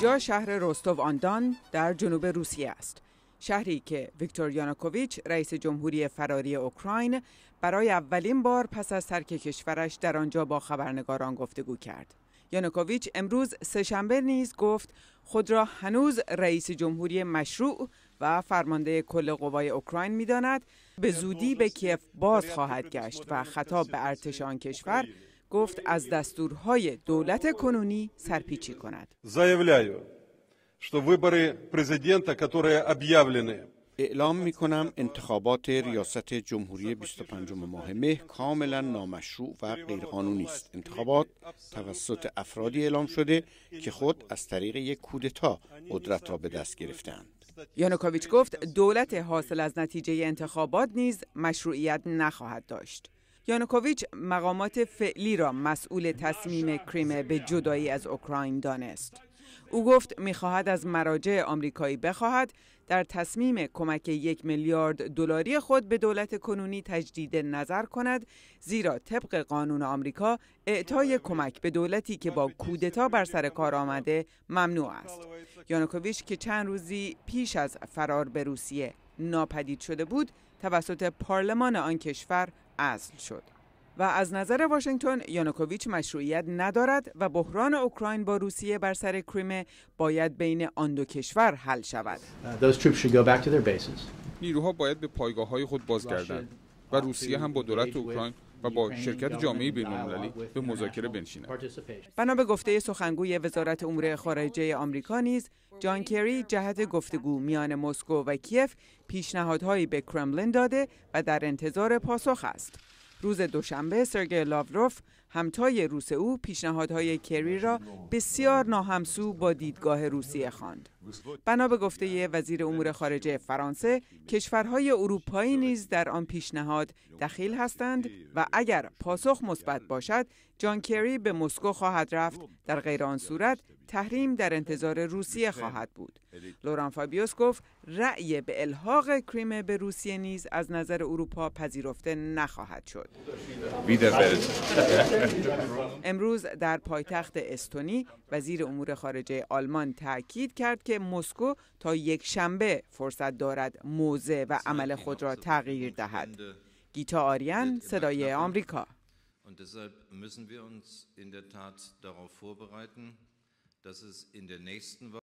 اینجا شهر روستوو آندان در جنوب روسیه است. شهری که ویکتور یانوکوویچ رئیس جمهوری فراری اوکراین برای اولین بار پس از ترک کشورش در آنجا با خبرنگاران گفتگو کرد. یانوکوویچ امروز سهشنبه نیز گفت خود را هنوز رئیس جمهوری مشروع و فرمانده کل قوای اوکراین میداند به زودی به کیف باز خواهد گشت و خطاب به ارتش آن کشور گفت از دستورهای دولت کنونی سرپیچی کند. اعلام می کنم انتخابات ریاست جمهوری 25 ماه مه کاملا نامشروع و غیرقانونی است. انتخابات توسط افرادی اعلام شده که خود از طریق یک کودتا قدرت را به دست گرفتند. یانوکاویچ گفت دولت حاصل از نتیجه انتخابات نیز مشروعیت نخواهد داشت. یانوکوویچ مقامات فعلی را مسئول تصمیم کریمه به جدایی از اوکراین دانست. او گفت میخواهد از مراجع آمریکایی بخواهد در تصمیم کمک یک میلیارد دلاری خود به دولت کنونی تجدید نظر کند زیرا طبق قانون آمریکا اعطای کمک به دولتی که با کودتا بر سر کار آمده ممنوع است یانوکوویچ که چند روزی پیش از فرار به روسیه ناپدید شده بود توسط پارلمان آن کشور شد و از نظر واشنگتن یانوکوویچ مشروعیت ندارد و بحران اوکراین با روسیه بر سر کریمه باید بین آن دو کشور حل شود. Uh, نیروها باید به پایگاه های خود بازگردند و روسیه هم با دولت اوکراین و با شرکت جامعه بین‌المللی به مذاکره بنشیند بنا به گفته سخنگوی وزارت امور خارجه آمریکا نیز جان کری جهت گفتگو میان مسکو و کیف پیشنهادهایی به کرملین داده و در انتظار پاسخ است روز دوشنبه سرگی لاوروف همتای روس او پیشنهادهای کری را بسیار ناهمسو با دیدگاه روسیه خواند بنا به گفته وزیر امور خارجه فرانسه کشورهای اروپایی نیز در آن پیشنهاد دخیل هستند و اگر پاسخ مثبت باشد جان کری به مسکو خواهد رفت در غیر آن صورت تحریم در انتظار روسیه خواهد بود لوران فابیوس گفت رأی به الحاق کریمه به روسیه نیز از نظر اروپا پذیرفته نخواهد شد. امروز در پایتخت استونی وزیر امور خارجه آلمان تاکید کرد که مسکو تا یک شنبه فرصت دارد موضع و عمل خود را تغییر دهد. گیتا آریان صدای آمریکا vorbereiten, dass es in der nächsten Woche